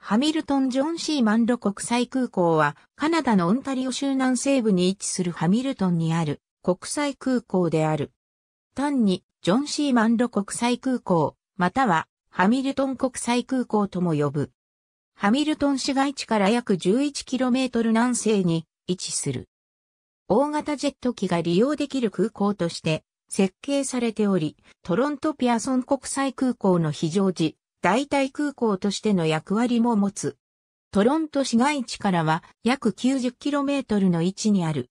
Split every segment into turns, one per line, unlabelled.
ハミルトン・ジョン・
シー・マンロ国際空港は、カナダのオンタリオ州南西部に位置するハミルトンにある国際空港である。単に、ジョン・シー・マンロ国際空港、または、ハミルトン国際空港とも呼ぶ。ハミルトン市街地から約 11km 南西に位置する。大型ジェット機が利用できる空港として設計されており、トロントピアソン国際空港の非常時、代替空港としての役割も持つ。トロント市街地からは約 90km の位置にある。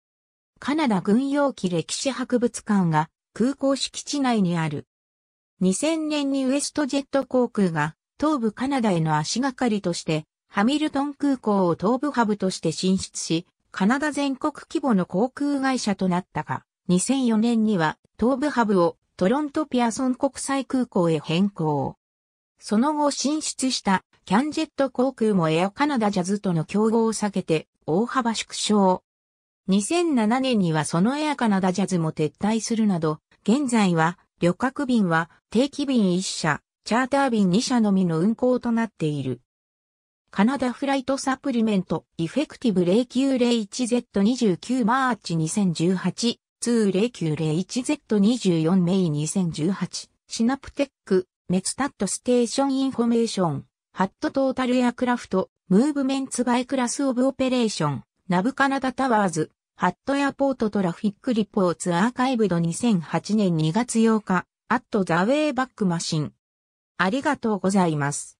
カナダ軍用機歴史博物館が空港敷地内にある。2000年にウエストジェット航空が東部カナダへの足がかりとしてハミルトン空港を東部ハブとして進出し、カナダ全国規模の航空会社となったが、2004年には東部ハブをトロントピアソン国際空港へ変更。その後進出したキャンジェット航空もエアカナダジャズとの競合を避けて大幅縮小。2007年にはそのエアカナダジャズも撤退するなど、現在は旅客便は定期便1社、チャーター便2社のみの運航となっている。カナダフライトサプリメント、イフェクティブ 0901Z29 マーチ2018、20901Z24 メイ2018、シナプテック、メツタットステーションインフォメーション、ハットトータルエアクラフト、ムーブメンツバイクラスオブオペレーション、ナブカナダタワーズ、ハットエアポートトラフィックリポーツアーカイブド2008年2月8日、アットザウェイバックマ
シン。ありがとうございます。